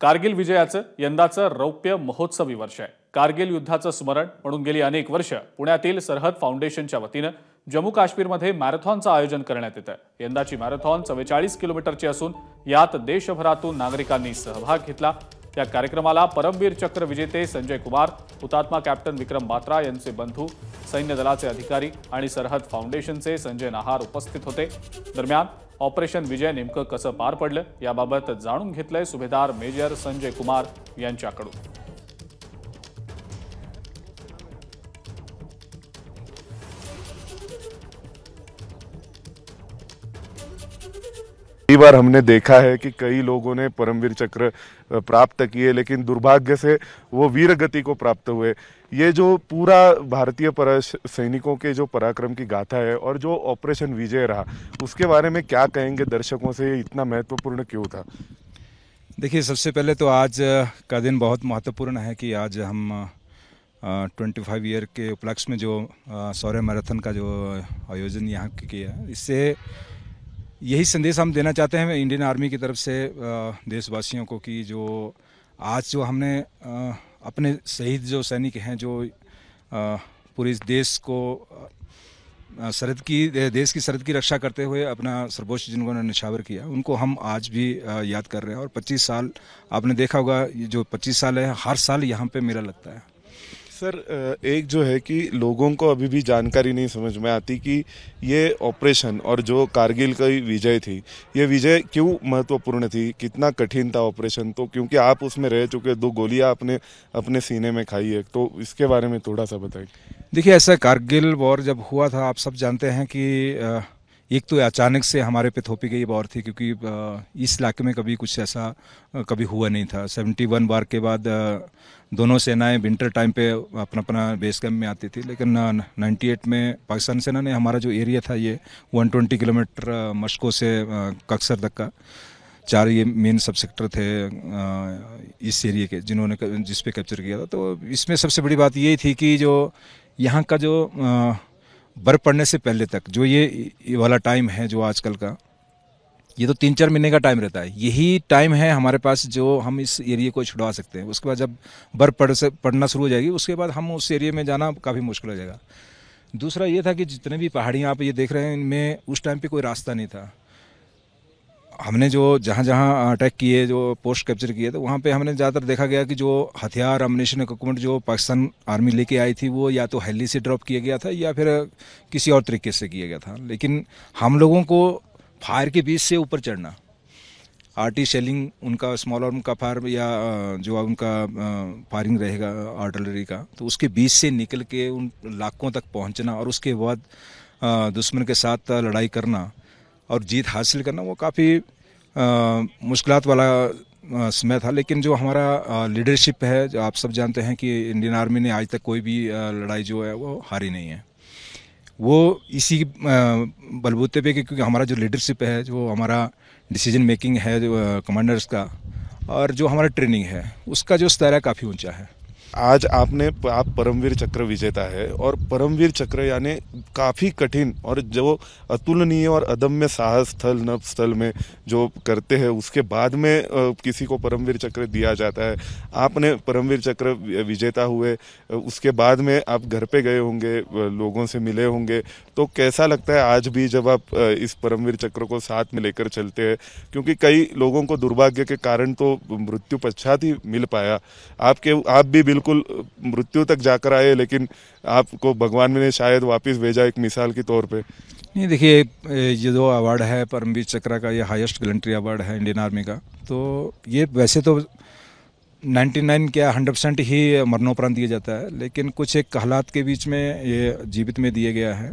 कारगिल विजयाचं यंदाचं रौप्य महोत्सवी वर्ष आहे कारगिल युद्धाचं स्मरण म्हणून गेली अनेक वर्ष पुण्यातील सरहद फाउंडेशनच्या वतीनं जम्मू काश्मीरमध्ये मॅरेथॉनचं आयोजन करण्यात येतं यंदाची मॅरेथॉन चव्वेचाळीस किलोमीटरची असून यात देशभरातून नागरिकांनी सहभाग घेतला या कार्यक्रमाला परमवीर चक्र विजेते संजय कुमार हुतात्मा कॅप्टन विक्रम बात्रा यांचे बंधू सैन्य दलाचे अधिकारी आणि सरहद फाउंडेशनचे संजय नहार उपस्थित होते दरम्यान ऑपरेशन विजय नेमकं कसं पार पडलं याबाबत जाणून घेतलंय सुभेदार मेजर संजय कुमार यांच्याकडून कई बार हमने देखा है कि कई लोगों ने परमवीर चक्र प्राप्त किए लेकिन दुर्भाग्य से वो वीर गति को प्राप्त हुए ये जो पूरा भारतीय सैनिकों के जो पराक्रम की गाथा है और जो ऑपरेशन विजय रहा उसके बारे में क्या कहेंगे दर्शकों से ये इतना महत्वपूर्ण क्यों था देखिए सबसे पहले तो आज का दिन बहुत महत्वपूर्ण है कि आज हम ट्वेंटी फाइव ईयर के उपलक्ष्य में जो सौर्य मैराथन का जो आयोजन यहाँ किया इससे यही संदेश हम देना चाहते हैं इंडियन आर्मी की तरफ से देशवासियों को कि जो आज जो हमने अपने शहीद जो सैनिक हैं जो पूरे देश को सरहद की देश की सरहद की रक्षा करते हुए अपना सर्वोच्च ने निछावर किया उनको हम आज भी याद कर रहे हैं और 25 साल आपने देखा होगा ये जो 25 साल है हर साल यहाँ पे मेला लगता है सर एक जो है कि लोगों को अभी भी जानकारी नहीं समझ में आती कि ये ऑपरेशन और जो कारगिल की विजय थी ये विजय क्यों महत्वपूर्ण थी कितना कठिन था ऑपरेशन तो क्योंकि आप उसमें रह चुके दो गोलियां आपने अपने सीने में खाई है तो इसके बारे में थोड़ा सा बताइए देखिए ऐसा कारगिल वॉर जब हुआ था आप सब जानते हैं कि एक तो अचानक से हमारे पे थोपी गई वॉर थी क्योंकि इस इलाके में कभी कुछ ऐसा कभी हुआ नहीं था वन बार के बाद दोनों सेनाएं विंटर टाइम पे अपना अपना बेस कैम्प में आती थी लेकिन 98 में पाकिस्तान सेना ने हमारा जो एरिया था ये 120 किलोमीटर मस्को से कक्सर तक का चार ये मेन सब सेक्टर थे इस एरिए के जिन्होंने जिस पे कैप्चर किया था तो इसमें सबसे बड़ी बात ये थी कि जो यहाँ का जो बर्फ़ पड़ने से पहले तक जो ये वाला टाइम है जो आजकल का ये तो तीन चार महीने का टाइम रहता है यही टाइम है हमारे पास जो हम इस एरिए को छुड़वा सकते हैं उसके बाद जब बर्फ पड़ से पड़ना शुरू हो जाएगी उसके बाद हम उस एरिए में जाना काफ़ी मुश्किल हो जाएगा दूसरा ये था कि जितने भी पहाड़ियाँ आप ये देख रहे हैं इनमें उस टाइम पर कोई रास्ता नहीं था हमने जो जहाँ जहाँ अटैक किए जो पोस्ट कैप्चर किए तो वहाँ पे हमने ज़्यादातर देखा गया कि जो हथियार अमनेशन इक्वमेंट जो पाकिस्तान आर्मी लेके आई थी वो या तो हेली से ड्रॉप किया गया था या फिर किसी और तरीके से किया गया था लेकिन हम लोगों को फायर के बीच से ऊपर चढ़ना आर्टी शेलिंग उनका स्मॉल आर्म का फायर या जो उनका फायरिंग रहेगा आर्टलरी का तो उसके बीच से निकल के उन लाखों तक पहुंचना और उसके बाद दुश्मन के साथ लड़ाई करना और जीत हासिल करना वो काफ़ी मुश्किल वाला समय था लेकिन जो हमारा लीडरशिप है जो आप सब जानते हैं कि इंडियन आर्मी ने आज तक कोई भी लड़ाई जो है वो हारी नहीं है वो इसी बलबूते पे कि क्योंकि हमारा जो लीडरशिप है जो हमारा डिसीजन मेकिंग है जो कमांडर्स का और जो हमारा ट्रेनिंग है उसका जो स्तर है काफ़ी ऊंचा है आज आपने आप परमवीर चक्र विजेता है और परमवीर चक्र यानी काफ़ी कठिन और जो अतुलनीय और अदम्य साहस स्थल नव स्थल में जो करते हैं उसके बाद में किसी को परमवीर चक्र दिया जाता है आपने परमवीर चक्र विजेता हुए उसके बाद में आप घर पे गए होंगे लोगों से मिले होंगे तो कैसा लगता है आज भी जब आप इस परमवीर चक्र को साथ में लेकर चलते हैं क्योंकि कई लोगों को दुर्भाग्य के कारण तो मृत्यु पश्चात ही मिल पाया आपके आप भी बिल्कुल मृत्यु तक जाकर आए लेकिन आपको भगवान ने शायद वापस भेजा एक मिसाल के तौर पे नहीं देखिए ये जो अवार्ड है परमवीर चक्रा का ये हाईएस्ट गलेंट्री अवार्ड है इंडियन आर्मी का तो ये वैसे तो 99 क्या 100 परसेंट ही मरणोपरांत दिया जाता है लेकिन कुछ एक हालात के बीच में ये जीवित में दिए गया है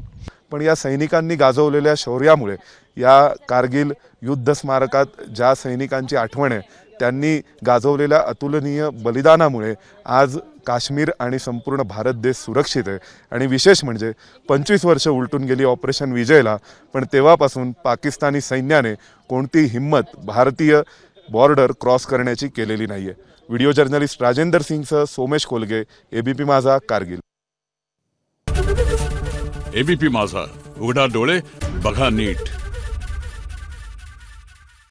पण या सैनिकांनी गाजवलेल्या शौर्यामुळे या कारगिल युद्ध स्मारकात ज्या सैनिकांची आठवण आहे त्यांनी गाजवलेल्या अतुलनीय बलिदानामुळे आज काश्मीर आणि संपूर्ण भारत देश सुरक्षित आहे आणि विशेष म्हणजे पंचवीस वर्ष उलटून गेली ऑपरेशन विजयला पण तेव्हापासून पाकिस्तानी सैन्याने कोणती हिंमत भारतीय बॉर्डर क्रॉस करण्याची केलेली नाही आहे व्हिडिओ जर्नलिस्ट राजेंदर सिंगसह सोमेश कोलगे एबीपी माझा कारगिल एबीपी माझा उघडा डोळे बघा नीट